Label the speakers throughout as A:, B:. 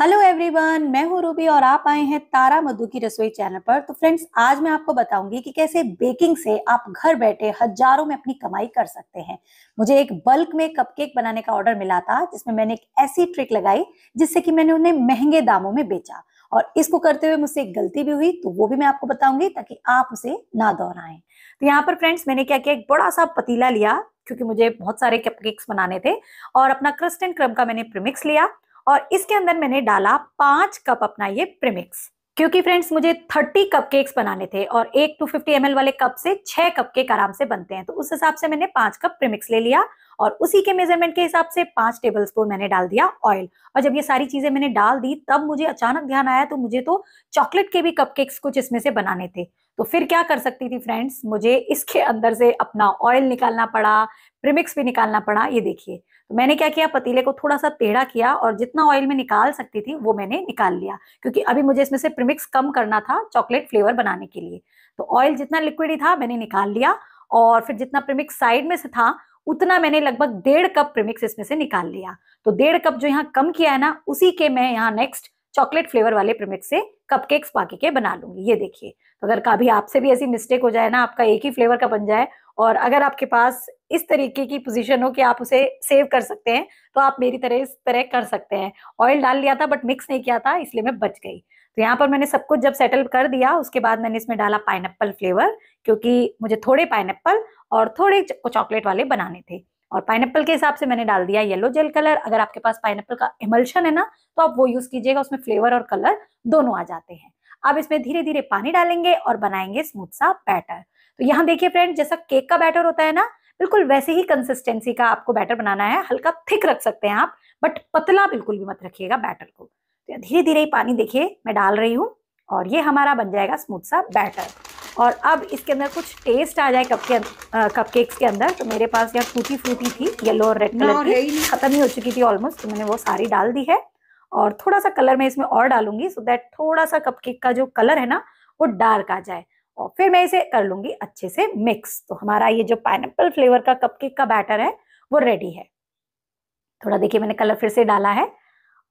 A: hello everyone मैं हूं Ruby और आप आए हैं तारा मधु की रसोई चैनल पर तो फ्रेंड्स आज मैं आपको बताऊंगी कि कैसे बेकिंग से आप घर बैठे हजारों में अपनी कमाई कर सकते हैं मुझे एक बल्क में कपकेक बनाने का ऑर्डर मिला था जिसमें मैंने एक ऐसी ट्रिक लगाई जिससे कि मैंने उन्हें महंगे दामों में बेचा और इसको करते हुए मुझसे एक गलती भी हुई तो वो भी मैं आपको बताऊंगी ताकि आप उसे ना दोहराएं तो यहाँ पर फ्रेंड्स मैंने क्या किया एक बड़ा सा पतीला लिया क्योंकि मुझे बहुत सारे कपकेक्स बनाने थे और अपना क्रिस्टन क्रम का मैंने प्रिमिक्स लिया और इसके अंदर मैंने डाला पांच कप अपना ये प्रिमिक्स क्योंकि फ्रेंड्स मुझे 30 कपकेक्स बनाने थे और एक टू फिफ्टी एम वाले कप से छह कपकेक आराम से बनते हैं तो उस हिसाब से मैंने पांच कप प्रिमिक्स ले लिया और उसी के मेजरमेंट के हिसाब से पांच टेबल स्पून मैंने डाल दिया ऑयल और जब ये सारी चीजें मैंने डाल दी तब मुझे अचानक ध्यान आया तो मुझे तो चॉकलेट के भी कपकेक्स कुछ इसमें से बनाने थे तो फिर क्या कर सकती थी फ्रेंड्स मुझे इसके अंदर से अपना ऑयल निकालना पड़ा प्रिमिक्स भी निकालना पड़ा ये देखिए तो मैंने क्या किया पतीले को थोड़ा सा टेढ़ा किया और जितना ऑयल में निकाल सकती थी वो मैंने निकाल लिया क्योंकि अभी मुझे इसमें से प्रिमिक्स कम करना था चॉकलेट फ्लेवर बनाने के लिए तो ऑयल जितना लिक्विड ही था मैंने निकाल लिया और फिर जितना प्रिमिक्स साइड में से था उतना मैंने लगभग डेढ़ कप प्रिमिक्स इसमें से निकाल लिया तो डेढ़ कप जो यहाँ कम किया है ना उसी के मैं यहाँ नेक्स्ट चॉकलेट फ्लेवर वाले प्रिमिक्स से कपकेक्स बाकी के बना लूंगी ये देखिए तो अगर कभी आपसे भी ऐसी मिस्टेक हो जाए ना आपका एक ही फ्लेवर का बन जाए और अगर आपके पास इस तरीके की पोजीशन हो कि आप उसे सेव कर सकते हैं तो आप मेरी तरह इस तरह कर सकते हैं ऑयल डाल लिया था बट मिक्स नहीं किया था इसलिए मैं बच गई तो यहाँ पर मैंने सब कुछ जब सेटल कर दिया उसके बाद मैंने इसमें डाला पाइनएप्पल फ्लेवर क्योंकि मुझे थोड़े पाइनएप्पल और थोड़े चॉकलेट वाले बनाने थे और पाइनएप्पल के हिसाब से मैंने डाल दिया येलो जेल कलर अगर आपके पास पाइनएप्पल का इमल्शन है ना तो आप वो यूज कीजिएगा उसमें फ्लेवर और कलर दोनों आ जाते हैं अब इसमें धीरे धीरे पानी डालेंगे और बनाएंगे स्मूथ सा बैटर तो यहाँ देखिए फ्रेंड जैसा केक का बैटर होता है ना बिल्कुल वैसे ही कंसिस्टेंसी का आपको बैटर बनाना है हल्का थिक रख सकते हैं आप बट पतला बिल्कुल भी मत रखिएगा बैटर को तो धीरे धीरे ही पानी देखिए मैं डाल रही हूँ और ये हमारा बन जाएगा स्मूथ सा बैटर और अब इसके अंदर कुछ टेस्ट आ जाए कप के केक्स के अंदर तो मेरे पास यहाँ टूटी फ्रूटी थी येलो और रेड कलर की ख़त्म ही हो चुकी थी ऑलमोस्ट तो मैंने वो सारी डाल दी है और थोड़ा सा कलर मैं इसमें और डालूंगी सो दैट थोड़ा सा कपकेक का जो कलर है ना वो डार्क आ जाए और फिर मैं इसे कर लूंगी अच्छे से मिक्स तो हमारा ये जो पाइन फ्लेवर का कपकेक का बैटर है वो रेडी है थोड़ा देखिए मैंने कलर फिर से डाला है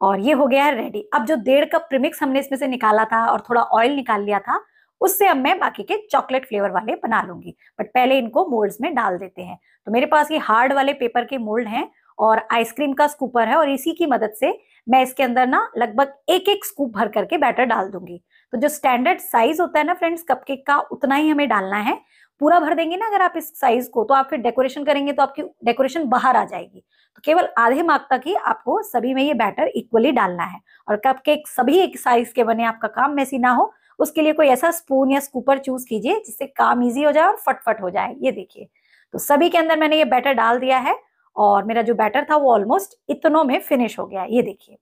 A: और ये हो गया है रेडी अब जो डेढ़ कप प्रीमिक्स हमने इसमें से निकाला था और थोड़ा ऑयल निकाल लिया था उससे अब मैं बाकी के चॉकलेट फ्लेवर वाले बना लूंगी बट पहले इनको मोल्ड्स में डाल देते हैं तो मेरे पास ये हार्ड वाले पेपर के मोल्ड हैं और आइसक्रीम का स्कूपर है और इसी की मदद से मैं इसके अंदर ना लगभग एक एक स्कूप भर करके बैटर डाल दूंगी तो जो स्टैंडर्ड साइज होता है ना फ्रेंड्स कपकेक का उतना ही हमें डालना है पूरा भर देंगे ना अगर आप इस साइज को तो आप फिर डेकोरेशन करेंगे तो आपकी डेकोरेशन बाहर आ जाएगी तो केवल आधे मार्क तक ही आपको सभी में ये बैटर इक्वली डालना है और कपकेक सभी एक साइज के बने आपका काम में ना हो उसके लिए कोई ऐसा स्पून या स्कूपर चूज कीजिए जिससे काम ईजी हो जाए और फटफट हो जाए ये देखिए तो सभी के अंदर मैंने ये बैटर डाल दिया है और मेरा जो बैटर था वो ऑलमोस्ट इतनों में फिनिश हो गया ये देखिए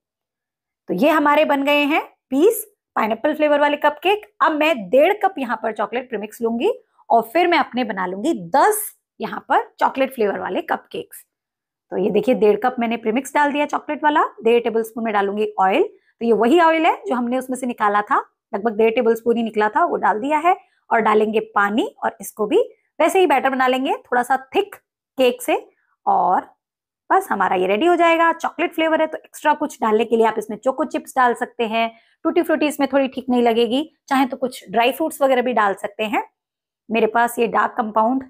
A: तो ये हमारे बन गए हैं पीस पाइनएप्पल फ्लेवर वाले कपकेक अब मैं डेढ़ कप यहाँ पर चॉकलेट प्रीमिक्स लूंगी और फिर मैं अपने बना लूंगी दस यहाँ पर चॉकलेट फ्लेवर वाले कपकेक्स तो ये देखिए डेढ़ कप मैंने प्रीमिक्स डाल दिया चॉकलेट वाला डेढ़ टेबल स्पून में डालूंगी ऑयल तो ये वही ऑयल है जो हमने उसमें से निकाला था लगभग डेढ़ टेबल स्पून ही निकला था वो डाल दिया है और डालेंगे पानी और इसको भी वैसे ही बैटर बना लेंगे थोड़ा सा थिक केक से और बस हमारा ये रेडी हो जाएगा चॉकलेट फ्लेवर है तो एक्स्ट्रा कुछ डालने के लिए आप इसमें चोको चिप्स डाल सकते हैं टूटी फ्रूटी इसमें थोड़ी ठीक नहीं लगेगी चाहे तो कुछ ड्राई फ्रूट्स वगैरह भी डाल सकते हैं मेरे पास ये डार्क कंपाउंड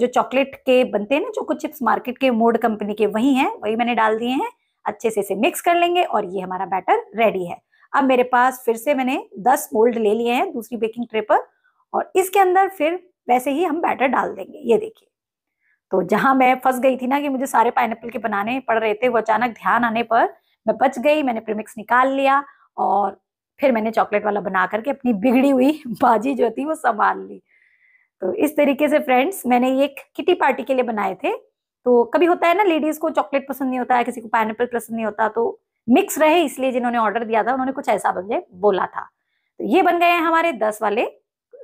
A: जो चॉकलेट के बनते हैं ना चोको चिप्स मार्केट के मोड कंपनी के वही हैं वही मैंने डाल दिए हैं अच्छे से इसे मिक्स कर लेंगे और ये हमारा बैटर रेडी है अब मेरे पास फिर से मैंने दस मोल्ड ले लिए हैं दूसरी बेकिंग ट्रे पर और इसके अंदर फिर वैसे ही हम बैटर डाल देंगे ये देखिए तो जहाँ मैं फंस गई थी ना कि मुझे सारे पाइन के बनाने पड़ रहे थे वो अचानक ध्यान आने पर मैं बच गई मैंने प्रीमिक्स निकाल लिया और फिर मैंने चॉकलेट वाला बना करके अपनी बिगड़ी हुई बाजी जो थी वो संभाल ली तो इस तरीके से फ्रेंड्स मैंने ये एक किटी पार्टी के लिए बनाए थे तो कभी होता है ना लेडीज को चॉकलेट पसंद नहीं होता है किसी को पाइन पसंद नहीं होता तो मिक्स रहे इसलिए जिन्होंने ऑर्डर दिया था उन्होंने कुछ ऐसा बन बोला था तो ये बन गए हैं हमारे दस वाले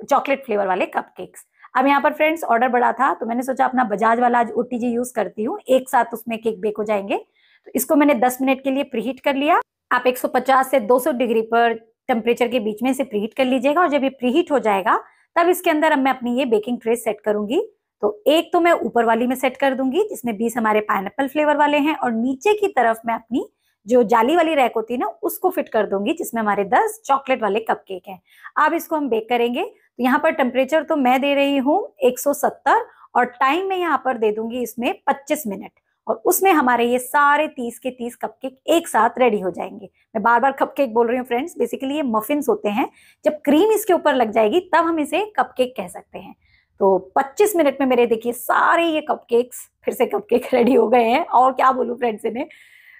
A: चॉकलेट फ्लेवर वाले कपकेक्स अब यहाँ पर फ्रेंड्स ऑर्डर बड़ा था तो मैंने सोचा अपना बजाज वाला आज ओ यूज करती हूँ एक साथ उसमें केक बेक हो जाएंगे तो इसको मैंने 10 मिनट के लिए प्रीहीट कर लिया आप 150 से 200 डिग्री पर टेम्परेचर के बीच में से प्रीहीट कर लीजिएगा और जब ये प्रीहीट हो जाएगा तब इसके अंदर अब मैं अपनी ये बेकिंग ट्रे सेट करूंगी तो एक तो मैं ऊपर वाली में सेट कर दूंगी जिसमें बीस हमारे पाइन फ्लेवर वाले हैं और नीचे की तरफ मैं अपनी जो जाली वाली रैक होती है ना उसको फिट कर दूंगी जिसमें हमारे दस चॉकलेट वाले कप केक हैं अब इसको हम बेक करेंगे तो यहाँ पर टेम्परेचर तो मैं दे रही हूँ 170 और टाइम मैं यहाँ पर दे दूंगी इसमें 25 मिनट और उसमें हमारे ये सारे तीस के तीस कपकेक एक साथ रेडी हो जाएंगे मैं बार बार कपकेक बोल रही हूँ फ्रेंड्स बेसिकली ये मफिन्स होते हैं जब क्रीम इसके ऊपर लग जाएगी तब हम इसे कपकेक कह सकते हैं तो 25 मिनट में मेरे देखिए सारे ये कपकेक्स फिर से कपकेक रेडी हो गए हैं और क्या बोलूं फ्रेंड्स इन्हें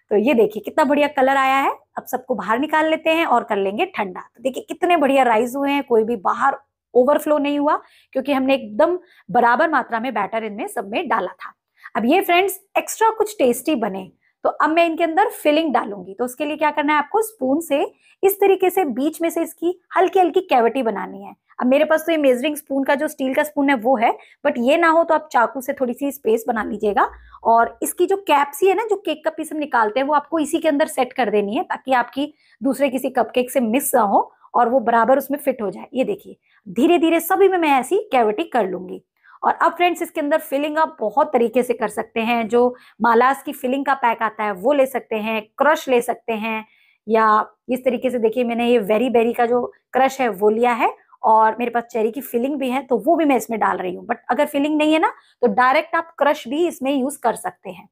A: तो ये देखिए कितना बढ़िया कलर आया है अब सबको बाहर निकाल लेते हैं और कर लेंगे ठंडा तो देखिए कितने बढ़िया राइस हुए हैं कोई भी बाहर ओवरफ्लो नहीं हुआ क्योंकि हमने एकदम बराबर मात्रा में बैटर इनमें सब में डाला था अब ये फ्रेंड्स एक्स्ट्रा कुछ टेस्टी बने तो अब मैं इनके अंदर फिलिंग डालूंगी तो उसके लिए क्या करना है आपको स्पून से इस तरीके से बीच में से इसकी हल्की हल्की कैविटी बनानी है अब मेरे पास तो ये मेजरिंग स्पून का जो स्टील का स्पून है वो है बट ये ना हो तो आप चाकू से थोड़ी सी स्पेस बना लीजिएगा और इसकी जो कैप सी है ना जो केक का पीस हम निकालते हैं वो आपको इसी के अंदर सेट कर देनी है ताकि आपकी दूसरे किसी कप से मिस ना हो और वो बराबर उसमें फिट हो जाए ये देखिए धीरे धीरे सभी में मैं ऐसी कैविटी कर लूंगी और अब फ्रेंड्स इसके अंदर फिलिंग आप बहुत तरीके से कर सकते हैं जो मालास की फिलिंग का पैक आता है वो ले सकते हैं क्रश ले सकते हैं या इस तरीके से देखिए मैंने ये वेरी बेरी का जो क्रश है वो लिया है और मेरे पास चेरी की फिलिंग भी है तो वो भी मैं इसमें डाल रही हूँ बट अगर फिलिंग नहीं है ना तो डायरेक्ट आप क्रश भी इसमें यूज कर सकते हैं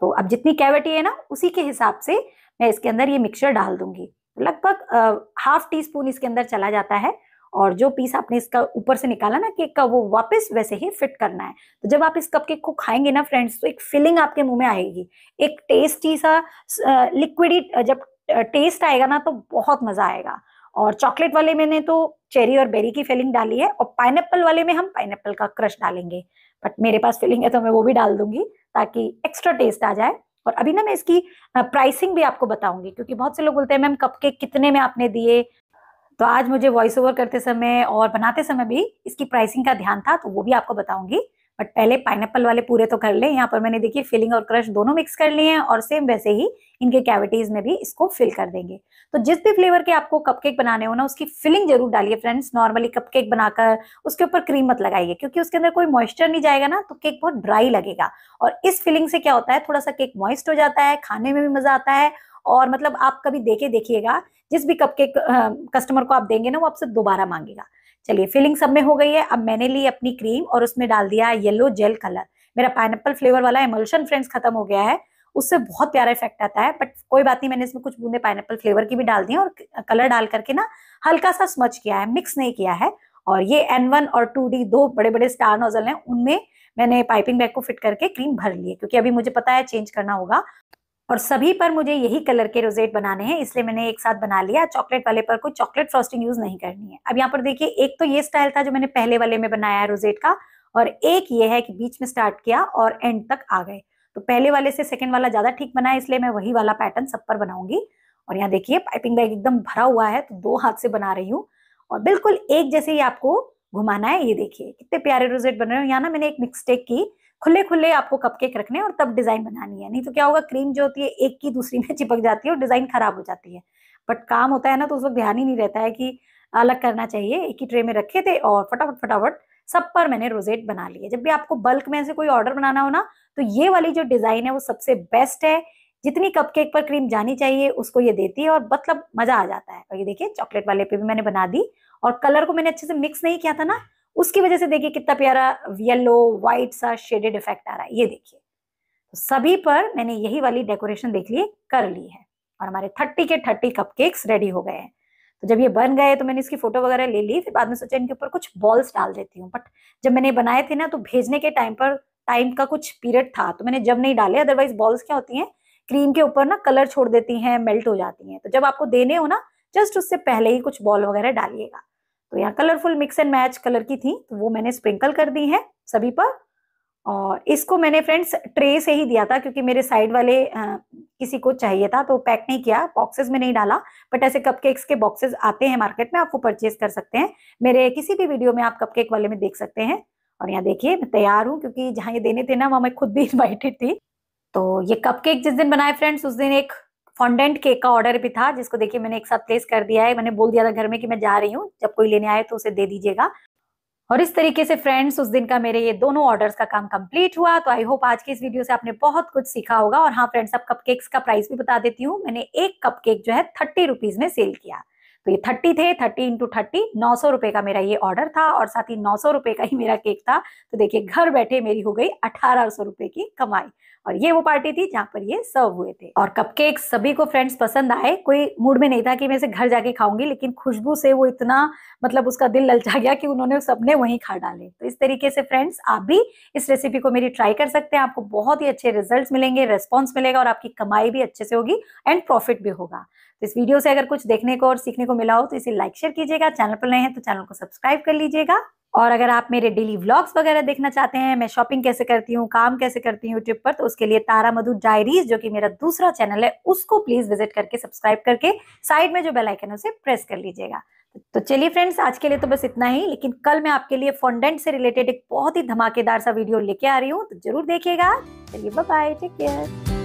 A: तो अब जितनी कैविटी है ना उसी के हिसाब से मैं इसके अंदर ये मिक्सचर डाल दूंगी लगभग हाफ टी स्पून इसके अंदर चला जाता है और जो पीस आपने इसका ऊपर से निकाला ना केक का वो वापस वैसे ही फिट करना है तो जब आप इस कप केक को खाएंगे ना फ्रेंड्स तो एक फीलिंग आपके मुंह में आएगी एक टेस्टी सा लिक्विडी जब टेस्ट आएगा ना तो बहुत मजा आएगा और चॉकलेट वाले मैंने तो चेरी और बेरी की फिलिंग डाली है और पाइनएप्पल वाले में हम पाइनएप्पल का क्रश डालेंगे बट मेरे पास फिलिंग है तो मैं वो भी डाल दूंगी ताकि एक्स्ट्रा टेस्ट आ जाए और अभी ना मैं इसकी प्राइसिंग भी आपको बताऊंगी क्योंकि बहुत से लोग बोलते हैं मैम कप के कितने में आपने दिए तो आज मुझे वॉइस ओवर करते समय और बनाते समय भी इसकी प्राइसिंग का ध्यान था तो वो भी आपको बताऊंगी बट पहले पाइनएप्पल वाले पूरे तो कर ले यहाँ पर मैंने देखिए फिलिंग और क्रश दोनों मिक्स कर लिए हैं और सेम वैसे ही इनके कैविटीज में भी इसको फिल कर देंगे तो जिस भी फ्लेवर के आपको कपकेक बनाने हो ना उसकी फिलिंग जरूर डालिए फ्रेंड्स नॉर्मली कपकेक बनाकर उसके ऊपर क्रीम मत लगाइए क्योंकि उसके अंदर कोई मॉइस्चर नहीं जाएगा ना तो केक बहुत ड्राई लगेगा और इस फिलिंग से क्या होता है थोड़ा सा केक मॉइस्ट हो जाता है खाने में भी मजा आता है और मतलब आप कभी देखे देखिएगा जिस भी कपकेक कस्टमर को आप देंगे ना वो आपसे दोबारा मांगेगा चलिए फिलिंग सब में हो गई है अब मैंने ली अपनी क्रीम और उसमें डाल दिया येलो जेल कलर मेरा पाइन फ्लेवर वाला एमल्शन फ्रेंड्स खत्म हो गया है उससे बहुत प्यारा इफेक्ट आता है बट कोई बात नहीं मैंने इसमें कुछ बूंदे पाइन फ्लेवर की भी डाल दी है और कलर डाल करके ना हल्का सा स्मच किया है मिक्स नहीं किया है और ये एन वन और टू डी दो बड़े बड़े स्टार नोजल हैं उनमें मैंने पाइपिंग बैग को फिट करके क्रीम भर ली है क्योंकि अभी मुझे पता है चेंज करना होगा और सभी पर मुझे यही कलर के रोजेट बनाने हैं इसलिए मैंने एक साथ बना लिया चॉकलेट वाले पर कोई चॉकलेट फ्रॉस्टिंग यूज नहीं करनी है अब यहाँ पर देखिए एक तो ये स्टाइल था जो मैंने पहले वाले में बनाया है रोजेट का और एक ये है कि बीच में स्टार्ट किया और एंड तक आ गए तो पहले वाले से सेकेंड वाला ज्यादा ठीक बना है इसलिए मैं वही वाला पैटर्न सब पर बनाऊंगी और यहाँ देखिए पाइपिंग बैग एकदम भरा हुआ है तो दो हाथ से बना रही हूँ और बिल्कुल एक जैसे ही आपको घुमाना है ये देखिए कितने प्यारे रोजेट बन रहे हो यहाँ ना मैंने एक मिस्टेक की खुले खुले आपको कपकेक रखने और तब डिजाइन बनानी है नहीं तो क्या होगा क्रीम जो होती है एक की दूसरी में चिपक जाती है और डिजाइन खराब हो जाती है बट काम होता है ना तो उस वक्त ध्यान ही नहीं रहता है कि अलग करना चाहिए एक ही ट्रे में रखे थे और फटाफट फटाफट सब पर मैंने रोजेट बना लिया जब भी आपको बल्क में से कोई ऑर्डर बनाना हो ना तो ये वाली जो डिजाइन है वो सबसे बेस्ट है जितनी कपकेक पर क्रीम जानी चाहिए उसको ये देती है और मतलब मजा आ जाता है और ये देखिए चॉकलेट वाले पे भी मैंने बना दी और कलर को मैंने अच्छे से मिक्स नहीं किया था ना उसकी वजह से देखिए कितना प्यारा येलो व्हाइट सा शेडेड इफेक्ट आ रहा है ये देखिए तो सभी पर मैंने यही वाली डेकोरेशन देख ली कर ली है और हमारे थर्टी के थर्टी कपकेक्स रेडी हो गए हैं तो जब ये बन गए तो मैंने इसकी फोटो वगैरह ले ली फिर बाद में सोचा इनके ऊपर कुछ बॉल्स डाल देती हूँ बट जब मैंने बनाए थे ना तो भेजने के टाइम पर टाइम का कुछ पीरियड था तो मैंने जब नहीं डाले अदरवाइज बॉल्स क्या होती हैं क्रीम के ऊपर ना कलर छोड़ देती हैं मेल्ट हो जाती हैं तो जब आपको देने हो ना जस्ट उससे पहले ही कुछ बॉल वगैरह डालिएगा तो यहाँ colourful mix and match colour की थी तो वो मैंने स्प्रिंकल कर दी है सभी पर और इसको मैंने फ्रेंड्स ट्रे से ही दिया था क्योंकि मेरे साइड वाले आ, किसी को चाहिए था तो पैक नहीं किया बॉक्सेस में नहीं डाला बट ऐसे कपकेक्स के बॉक्सेस आते हैं मार्केट में आप वो परचेज कर सकते हैं मेरे किसी भी वीडियो में आप कपकेक वाले में देख सकते हैं और यहाँ देखिए मैं तैयार हूँ क्योंकि जहाँ ये देने थे ना वहाँ मैं खुद भी इन्वाइटेड थी तो ये कपकेक जिस दिन बनाए फ्रेंड्स उस दिन एक फॉन्डेंट केक का ऑर्डर भी था जिसको देखिए मैंने एक साथ प्लेस कर दिया है मैंने बोल दिया था घर में कि मैं जा रही हूँ जब कोई लेने आए तो उसे दे दीजिएगा और इस तरीके से फ्रेंड्स उस दिन का मेरे ये दोनों ऑर्डर्स का काम कंप्लीट हुआ तो आई होप आज की इस वीडियो से आपने बहुत कुछ सीखा होगा और हाँ फ्रेंड्स आप कपकेक्स का प्राइस भी बता देती हूँ मैंने एक कपकेक जो है थर्टी रुपीज में सेल किया तो ये थर्टी थे थर्टी इंटू थर्टी नौ सौ रुपये का मेरा ये ऑर्डर था और साथ ही नौ सौ रुपये का ही मेरा केक था तो देखिए घर बैठे मेरी हो गई अठारह सौ रुपए की कमाई और ये वो पार्टी थी जहाँ पर ये सर्व हुए थे और कप केक सभी को फ्रेंड्स पसंद आए कोई मूड में नहीं था कि मैं इसे घर जाके खाऊंगी लेकिन खुशबू से वो इतना मतलब उसका दिल ललचा गया कि उन्होंने सबने वहीं खा डाले तो इस तरीके से फ्रेंड्स आप भी इस रेसिपी को मेरी ट्राई कर सकते हैं आपको बहुत ही अच्छे रिजल्ट मिलेंगे रेस्पॉन्स मिलेगा और आपकी कमाई भी अच्छे से होगी एंड प्रॉफिट भी होगा तो इस वीडियो से अगर कुछ देखने को और सीखने को मिला हो तो इसे लाइक शेयर कीजिएगा चैनल पर नए हैं तो चैनल को सब्सक्राइब कर लीजिएगा और अगर आप मेरे डेली व्लॉग्स वगैरह देखना चाहते हैं मैं शॉपिंग कैसे करती हूँ काम कैसे करती हूँ यूट्यूब पर तो उसके लिए तारा मधु डायरीज जो कि मेरा दूसरा चैनल है उसको प्लीज विजिट करके सब्सक्राइब करके साइड में जो बेल आइकन है उसे प्रेस कर लीजिएगा तो चलिए फ्रेंड्स आज के लिए तो बस इतना ही लेकिन कल मैं आपके लिए फॉन्डेंट से रिलेटेड एक बहुत ही धमाकेदार सा वीडियो लेके आ रही हूँ तो जरूर देखिएगा चलिए बाय टेक केयर